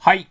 はい。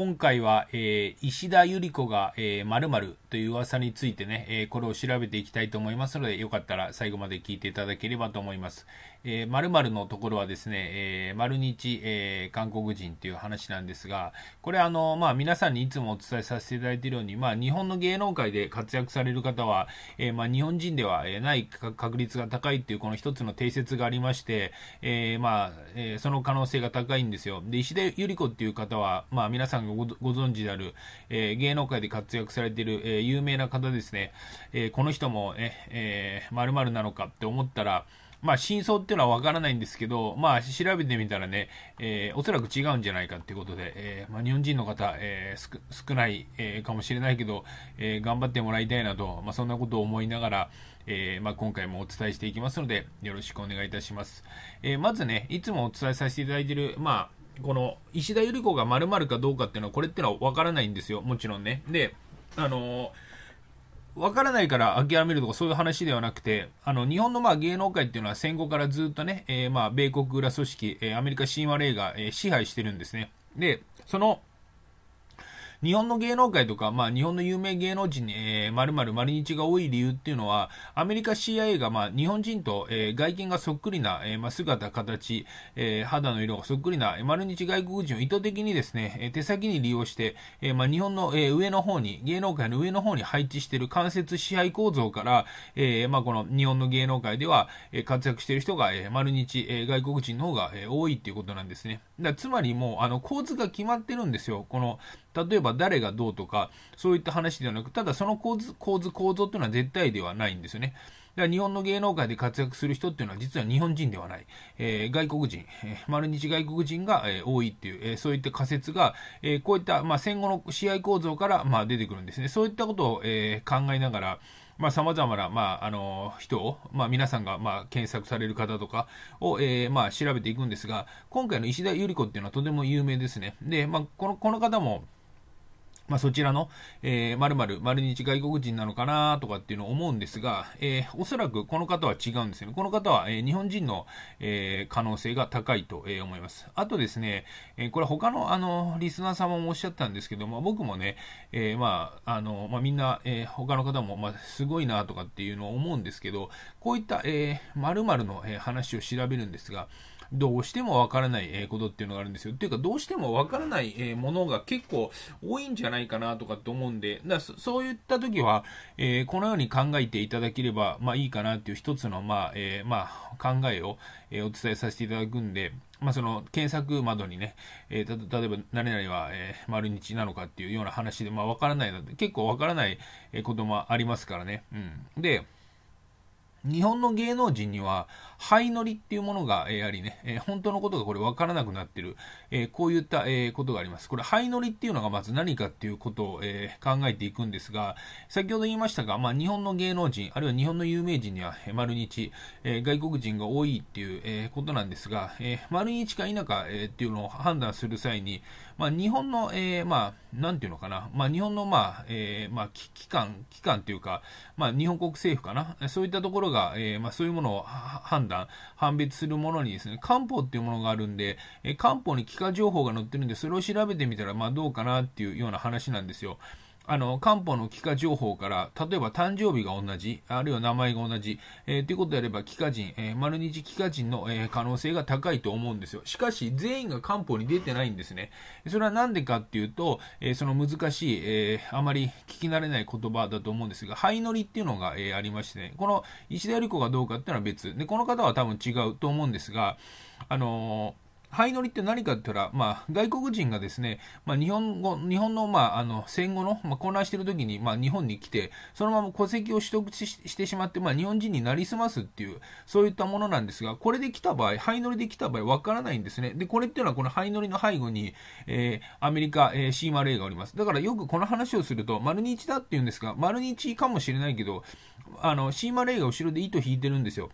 今回は、えー、石田ゆり子が、えー、〇〇という噂についてね、えー、これを調べていきたいと思いますので、よかったら最後まで聞いていただければと思います。えー、〇のところはですね、えー、丸日、えー、韓国人という話なんですが、これあの、まあ皆さんにいつもお伝えさせていただいているように、まあ日本の芸能界で活躍される方は、えー、まあ日本人ではない確率が高いっていうこの一つの定説がありまして、えー、まあ、えー、その可能性が高いんですよ。で、石田ゆり子っていう方は、まあ皆さんご存知である、えー、芸能界で活躍されている、えー、有名な方ですね、えー、この人もね、えー、〇〇なのかって思ったら、まあ、真相っていうのはわからないんですけど、まあ、調べてみたらね、えー、おそらく違うんじゃないかっていうことで、えー、まあ、日本人の方、えー、少ない、えかもしれないけど、え頑張ってもらいたいなと、まあ、そんなことを思いながら、えまあ、今回もお伝えしていきますので、よろしくお願いいたします。えまずね、いつもお伝えさせていただいている、まあ、この石田ゆり子が〇〇かどうかっていうのは、これってのは分からないんですよ、もちろんね。で、あの分からないから諦めるとかそういう話ではなくて、あの、日本のまあ芸能界っていうのは戦後からずっとね、えー、まあ米国裏組織、えー、アメリカ神話霊が、えー、支配してるんですね。で、その、日本の芸能界とか、まあ、日本の有名芸能人に、えー、丸々丸日が多い理由っていうのは、アメリカ CIA が、まあ、日本人と、えー、外見がそっくりな、えー、まあ、姿、形、えー、肌の色がそっくりな、丸日外国人を意図的にですね、えー、手先に利用して、えー、まあ、日本の、えー、上の方に、芸能界の上の方に配置している間接支配構造から、えー、まあ、この日本の芸能界では、えー、活躍している人が、えー、丸日、えー、外国人の方が、えー、多いっていうことなんですね。だつまりもう、あの、構図が決まってるんですよ。この、例えば誰がどうとか、そういった話ではなく、ただその構図、構図、構造っていうのは絶対ではないんですよね。だから日本の芸能界で活躍する人っていうのは実は日本人ではない。えー、外国人、えー、丸日外国人が、えー、多いっていう、えそういった仮説が、えこういった、まあ、戦後の試合構造から、まあ、出てくるんですね。そういったことを、え考えながら、まあ、様々な、まあ、あの、人を、まあ、皆さんが、まあ、検索される方とかを、えー、まあ、調べていくんですが、今回の石田ゆり子っていうのはとても有名ですね。で、まあ、この、この方も、まあ、そちらの、えー、〇〇、丸日外国人なのかなとかっていうのを思うんですが、えー、おそらくこの方は違うんですよね。この方は、えー、日本人の、えー、可能性が高いと、え思います。あとですね、えこれ他の、あの、リスナー様もおっしゃったんですけど、まあ、僕もね、えまあ、あの、まあ、みんな、え他の方も、まあ、すごいなとかっていうのを思うんですけど、こういった、えー、〇〇の、え話を調べるんですが、どうしてもわからないことっていうのがあるんですよ。っていうか、どうしてもわからないものが結構多いんじゃないかなとかって思うんで、だそそういった時は、えー、このように考えていただければ、まあいいかなっていう一つの、まあ、えー、まあ、考えを、えお伝えさせていただくんで、まあ、その検索窓にね、えー、た例えば何々は、えー、丸日なのかっていうような話で、まあ、わからないので、結構わからないこともありますからね。うん、で、日本の芸能人には、ハイノリっていうものが、えありね、えー、本当のことがこれ分からなくなってる、えー、こういった、えことがあります。これ、ハイノリっていうのがまず何かっていうことを、え考えていくんですが、先ほど言いましたが、まあ、日本の芸能人、あるいは日本の有名人には、え丸日、え外国人が多いっていう、えことなんですが、え丸日か否か、えっていうのを判断する際に、まあ、日本の、えー、まあ、なんていうのかな、まあ、日本の、まあ、えー、まあ、機関、機関というか、まあ、日本国政府かな、そういったところが、えー、まあ、そういうものを判断、判別するものにですね、漢方っていうものがあるんで、えー、官報に機化情報が載ってるんで、それを調べてみたら、まあ、どうかなっていうような話なんですよ。あの、漢方の帰化情報から、例えば誕生日が同じ、あるいは名前が同じ、えー、ということであれば、帰化人、えー、丸日帰化人の、えー、可能性が高いと思うんですよ。しかし、全員が漢方に出てないんですね。それはなんでかっていうと、えー、その難しい、えー、あまり聞き慣れない言葉だと思うんですが、灰のりっていうのが、えー、ありましてね、この石田瑠り子がどうかっていうのは別。で、この方は多分違うと思うんですが、あのーハイノリって何かって言ったら、まあ、外国人がですね、まあ、日本語、日本の、まあ、あの、戦後の、まあ、混乱してる時に、まあ、日本に来て、そのまま戸籍を取得してしまって、まあ、日本人になりすますっていう、そういったものなんですが、これで来た場合、ハイノリで来た場合、わからないんですね。で、これっていうのは、このハイノリの背後に、えー、アメリカ、えー、c m イ a がおります。だからよくこの話をすると、丸日だって言うんですが、丸日かもしれないけど、あの、CMRA が後ろで糸引いてるんですよ。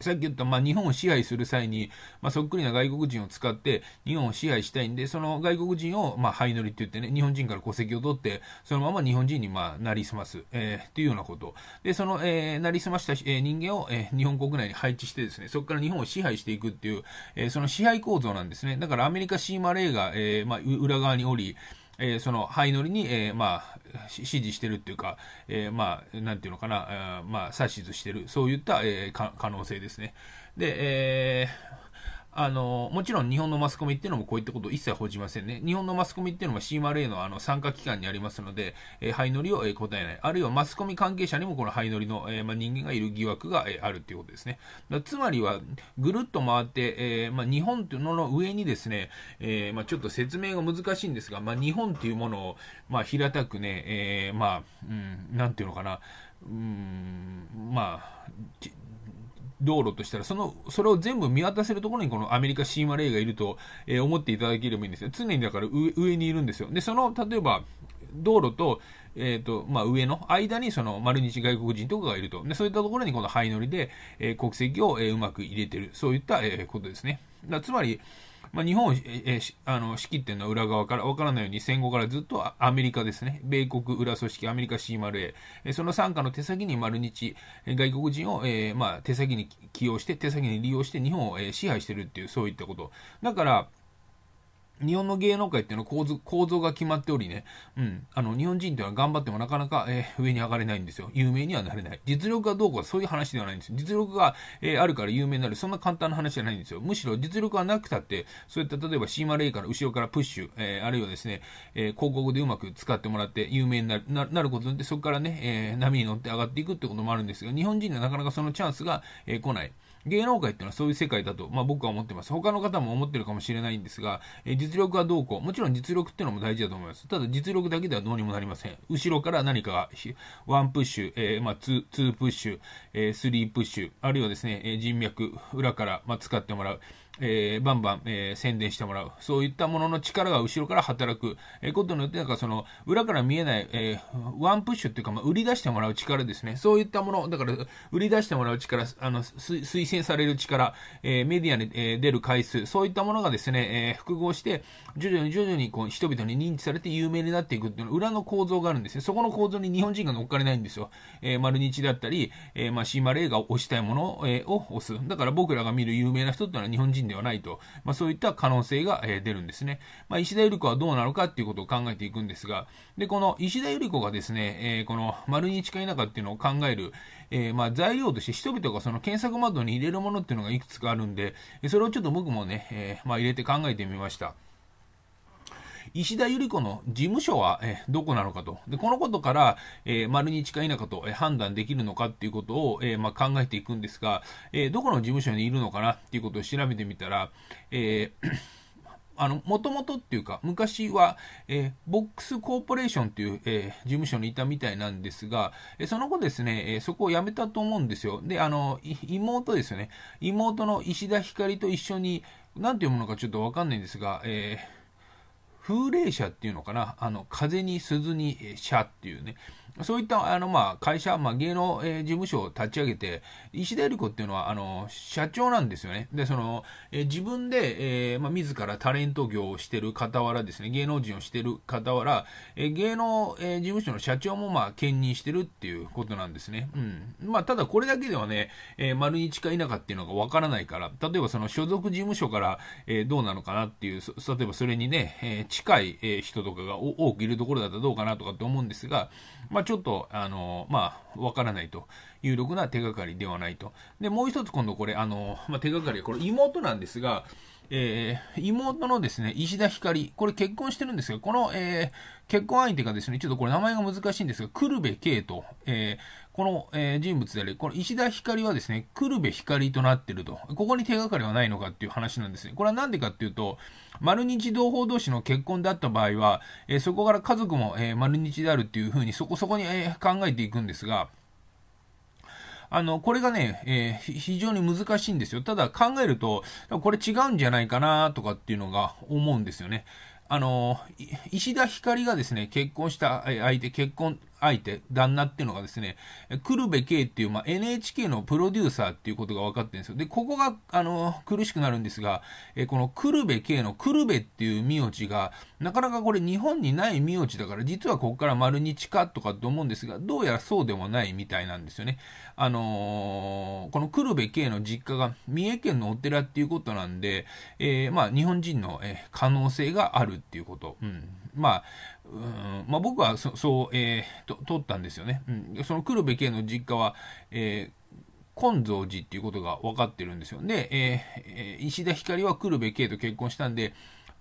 さっき言った、まあ、日本を支配する際に、まあ、そっくりな外国人を使って、日本を支配したいんで、その外国人を、まあ、灰ノりって言ってね、日本人から戸籍を取って、そのまま日本人に、まあ、なりすます、えー、っていうようなこと。で、その、えー、なりすました、えー、人間を、えー、日本国内に配置してですね、そこから日本を支配していくっていう、えー、その支配構造なんですね。だからアメリカシーマレーが、えー、まあ、裏側におり、えー、その灰乗りに、えー、まあ、支持してるっていうか、えー、まあ、なんていうのかな、あまあ、指図してる、そういった、え可能性ですね。で、えーあの、もちろん日本のマスコミっていうのもこういったことを一切報じませんね。日本のマスコミっていうのも CMRA のあの参加機関にありますので、えー、灰ノりを、えー、答えない。あるいはマスコミ関係者にもこの灰ノりの、えー、まあ、人間がいる疑惑が、えー、あるということですね。つまりは、ぐるっと回って、えー、まあ、日本というのの上にですね、えー、まあ、ちょっと説明が難しいんですが、まあ、日本っていうものを、まあ、平たくね、えー、まあ、うん、なんていうのかな、うん、まあ、道路としたら、その、それを全部見渡せるところにこのアメリカシーマレーがいると、えー、思っていただければいいんですよ。常にだから上にいるんですよ。で、その、例えば、道路と、えっ、ー、と、まあ、上の間にその丸日外国人とかがいると。で、そういったところにこのイノりで、えー、国籍を、えうまく入れてる。そういった、えことですね。だつまり、まあ、日本を、えあの仕切ってるのは裏側から、わからないように戦後からずっとアメリカですね、米国裏組織、アメリカ c m a ー、その傘下の手先に丸日、外国人を、えーまあ、手先に起用して、手先に利用して日本を、えー、支配してるっていう、そういったこと。だから、日本の芸能界っていうのは構図構造が決まっておりね、うん、あの日本人っていうのは頑張ってもなかなか、えー、上に上がれないんですよ。有名にはなれない。実力がどうかそういう話ではないんです。実力が、えー、あるから有名になる、そんな簡単な話じゃないんですよ。むしろ実力がなくたって、そういった例えばシーマレイから後ろからプッシュ、えー、あるいはですね、え広告でうまく使ってもらって有名になるなることで、そこからね、え波に乗って上がっていくってこともあるんですが、日本人にはなかなかそのチャンスが、え来ない。芸能界ってのはそういう世界だと、まあ、僕は思ってます。他の方も思ってるかもしれないんですが、えー、実力はどうこう。もちろん実力っていうのも大事だと思います。ただ実力だけではどうにもなりません。後ろから何かワンプッシュ、えー、まあツープッシュ、えー、プッシュ、あるいはですね、え人脈、裏から、まあ、使ってもらう。えー、バンバン、えー、宣伝してもらう。そういったものの力が後ろから働く、えー、ことによって、なんかその、裏から見えない、えワンプッシュっていうか、まあ、売り出してもらう力ですね。そういったもの、だから、売り出してもらう力、あの、推薦信される力、えメディアに、え出る回数、そういったものがですね、え複合して、徐々に徐々にこう人々に認知されて有名になっていくっていうの裏の構造があるんですね。そこの構造に日本人が乗っかれないんですよ。えー、丸日だったり、えー、まあ、シーマレーが押したいもの、えー、を押す。だから僕らが見る有名な人っていうのは日本人ではないと。まあ、そういった可能性が、え出るんですね。まあ、石田ゆり子はどうなのかっていうことを考えていくんですが、で、この石田ゆり子がですね、えこの丸日か否かっていうのを考える、えまあ、材料として人々がその検索窓に入れれるものっていうのがいくつかあるんで、それをちょっと僕もね、えー、まあ、入れて考えてみました。石田ゆり子の事務所は、えどこなのかと。で、このことから、えー、丸に近いなかと、え判断できるのかっていうことを、えー、まあ、考えていくんですが、えー、どこの事務所にいるのかなっていうことを調べてみたら、えーあの、もともとっていうか、昔は、えー、ボックスコーポレーションという、えー、事務所にいたみたいなんですが、えその後ですね、えそこを辞めたと思うんですよ。で、あの、妹ですね。妹の石田ひかりと一緒に、なんていうものかちょっとわかんないんですが、えー風霊車っていうのかな、あの、風に鈴に社っていうね、そういったあの、まあ、会社、まあ、芸能、えー、事務所を立ち上げて、石田ゆり子っていうのは、あの、社長なんですよね。で、その、えー、自分で、えー、まあ、自らタレント業をしてる傍らですね、芸能人をしてる傍ら、え芸能、え事務所の社長も、まあ、兼任してるっていうことなんですね。うん。まあ、ただこれだけではね、え丸に近いなかっていうのがわからないから、例えばその所属事務所から、えどうなのかなっていう、例えばそれにね、え近い人とかが多くいるところだったらどうかなとかって思うんですが、まあ、ちょっと、あの、まあ、わからないと。有力な手がかりではないと。で、もう一つ今度これ、あの、まあ、手がかり、これ妹なんですが、えー、妹のですね、石田ひかり、これ結婚してるんですが、この、えー、結婚相手がですね、ちょっとこれ名前が難しいんですが、来るべ圭と、えー、この、えー、人物であり、この石田光はですね、久留米光となっていると。ここに手がかりはないのかっていう話なんですね。これは何でかっていうと、丸日同胞同士の結婚だった場合は、えー、そこから家族も、えー、丸日であるっていうふうにそこそこに、え考えていくんですが、あの、これがね、えー、非常に難しいんですよ。ただ考えると、これ違うんじゃないかなとかっていうのが思うんですよね。あの、石田ひかりがですね、結婚した相手、結婚、相手、旦那っていうのがですね、久留米圭っていう、まあ、NHK のプロデューサーっていうことが分かってるんですよ。で、ここが、あの、苦しくなるんですが、えこの久留米圭の久留米っていう名字が、なかなかこれ日本にない名字だから、実はここから丸日かとかと思うんですが、どうやらそうでもないみたいなんですよね。あのー、この久留米圭の実家が三重県のお寺っていうことなんで、えー、まあ、日本人の、え可能性があるっていうこと。うん。まあ、うんまあ、僕はそう、えー、と通ったんですよね。うん、その黒部圭の実家は、えー、金蔵寺っていうことが分かってるんですよ。で、えー、石田ひかりは黒部圭と結婚したんで、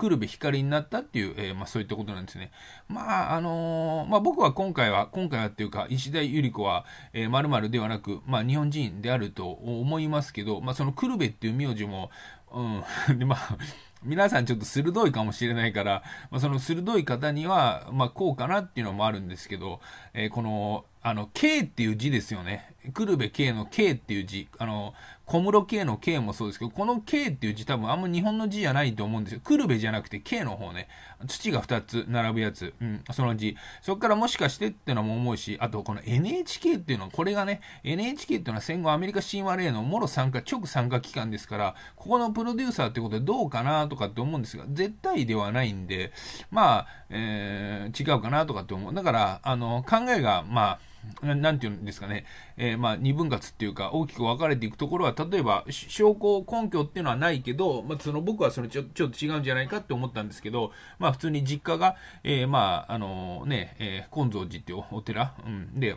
ひか光になったっていう、えー、まあ、そういったことなんですね。まあ、あのー、まあ、僕は今回は、今回はっていうか、石田ゆり子は、えー、ではなく、まあ、日本人であると思いますけど、まあ、その久留米っていう名字も、うん、で、まあ、皆さんちょっと鋭いかもしれないから、まあ、その鋭い方には、まあ、こうかなっていうのもあるんですけど、えー、この、あの、K っていう字ですよね。久留米慶の K っていう字、あの、小室慶の K もそうですけど、この K っていう字多分あんま日本の字じゃないと思うんですよ。久留米じゃなくて K の方ね。土が2つ並ぶやつ。うん、その字。そっからもしかしてってのも思うし、あとこの NHK っていうのは、これがね、NHK っていうのは戦後アメリカ新話例のもろ参加、直参加機関ですから、ここのプロデューサーってことでどうかなとかって思うんですが、絶対ではないんで、まあ、えー、違うかなとかって思う。だから、あの、考えが、まあ、なんていうんですかね、えー、まあ二分割っていうか大きく分かれていくところは例えば証拠根拠っていうのはないけど、まあ、その僕はそのちょちょっと違うんじゃないかって思ったんですけど、まあ、普通に実家が、えー、まああのね、えー、金蔵寺っていうお寺、うん、で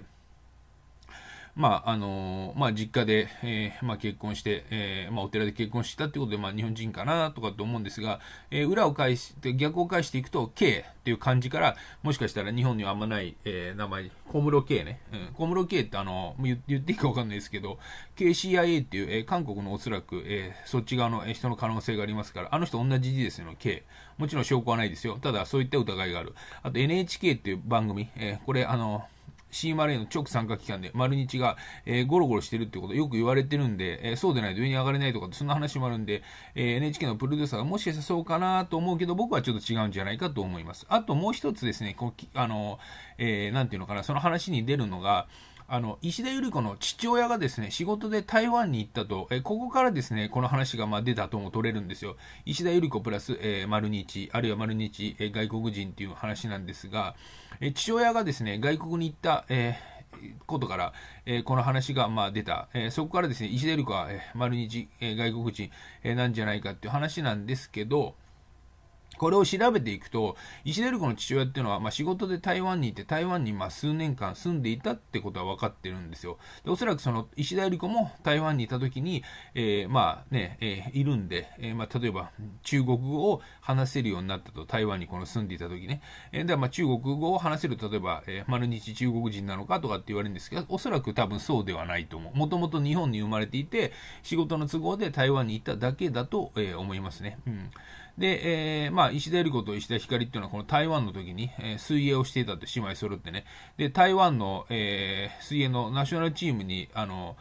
まあ、あのー、まあ、実家で、えー、まあ、結婚して、えー、まあ、お寺で結婚したってことで、まあ、日本人かなとかと思うんですが、えー、裏を返して、逆を返していくと、K っていう漢字から、もしかしたら日本にはあんまない、えー、名前、小室 K ね。うん、小室 K ってあの言、言っていいかわかんないですけど、KCIA っていう、えー、韓国のおそらく、えー、そっち側の人の可能性がありますから、あの人同じ字ですよ、ね、K。もちろん証拠はないですよ。ただ、そういった疑いがある。あと、NHK っていう番組、えー、これ、あのー、CMRA の直参加期間で丸日が、えー、ゴロゴロしてるってことよく言われてるんで、えー、そうでないと上に上がれないとかそんな話もあるんで、えー、NHK のプロデューサーがもしかしたらそうかなと思うけど僕はちょっと違うんじゃないかと思います。あともう一つですね、こうあの、えー、ていうのかな、その話に出るのが、あの石田ゆり子の父親がですね仕事で台湾に行ったと、えここからですねこの話がまあ出たとも取れるんですよ。石田ゆり子プラス、えー、丸日、あるいは丸日、えー、外国人という話なんですが、え父親がですね外国に行った、えーことから、えー、この話がまあ出た、えー、そこからですね石田ゆり子は、えー、丸日、えー、外国人、えなんじゃないかっていう話なんですけど、これを調べていくと、石田り子の父親っていうのは、まあ、仕事で台湾にいて、台湾にまあ数年間住んでいたってことは分かってるんですよ。でおそらくその石田り子も台湾にいた時に、えー、まあね、えー、いるんで、えー、まあ、例えば中国語を話せるようになったと、台湾にこの住んでいた時ね。えー、でまあ中国語を話せる、例えば、え丸日中国人なのかとかって言われるんですけど、おそらく多分そうではないと思う。もともと日本に生まれていて、仕事の都合で台湾に行っただけだと、え思いますね。うん、で、えまあまあ、石田ゆり子と石田ひかりっていうのは、この台湾の時に、えー、水泳をしていたって姉妹揃ってね、で、台湾の、えー、水泳のナショナルチームに、あの、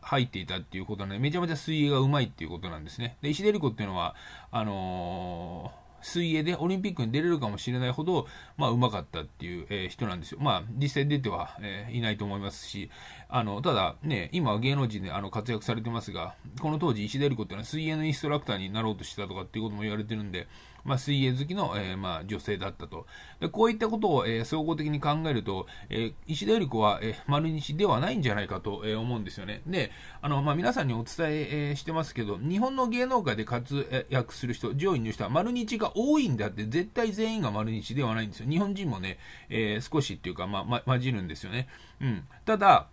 入っていたっていうことなので、めちゃめちゃ水泳がうまいっていうことなんですね。で、石田ゆり子っていうのは、あのー水泳でオリンピックに出れるかもしれないほど、まあ、うまかったっていう、えー、人なんですよ。まあ、実際出ては、えー、いないと思いますし、あの、ただ、ね、今は芸能人であの活躍されてますが、この当時、石田ゆり子っていうのは水泳のインストラクターになろうとしたとかっていうことも言われてるんで、まあ、水泳好きの、えー、まあ、女性だったと。で、こういったことを、えー、総合的に考えると、えー、石田ゆり子は、えー、丸西ではないんじゃないかと、えー、思うんですよね。で、あの、まあ、皆さんにお伝え、えー、してますけど、日本の芸能界で活躍する人、上位の人は丸日が多いんだって、絶対全員が丸日ではないんですよ。日本人もね、えー、少しっていうか、まあ、ま、混じるんですよね。うん。ただ、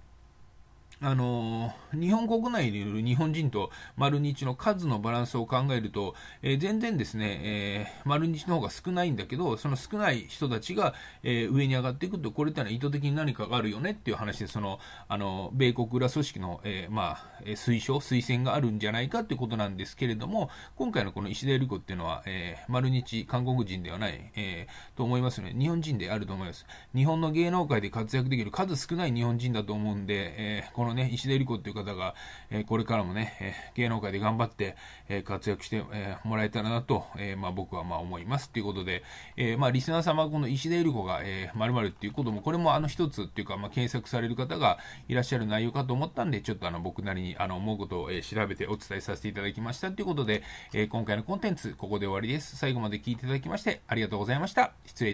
あの日本国内にいる日本人と丸日の数のバランスを考えると、えー、全然ですね、えー、丸日の方が少ないんだけど、その少ない人たちが、えー、上に上がっていくと、これってのは意図的に何かがあるよねっていう話で、その、あの、米国裏組織の、えまあ、推奨、推薦があるんじゃないかっていうことなんですけれども、今回のこの石田ゆり子っていうのは、え丸日韓国人ではない、えと思いますね。日本人であると思います。日本の芸能界で活躍できる数少ない日本人だと思うんで、えこのね、石田ゆり子っていう方が、えこれからもね、え芸能界で頑張って、え活躍して、えもらえたらなと、えまあ、僕はまあ思います。ということで、えまあ、リスナー様、この石田ゆり子が、えー、〇〇っていうことも、これもあの一つっていうか、まあ、検索される方がいらっしゃる内容かと思ったんで、ちょっとあの僕なりにあの思うことを、え調べてお伝えさせていただきました。ということで、え今回のコンテンツ、ここで終わりです。最後まで聞いていただきまして、ありがとうございました。失礼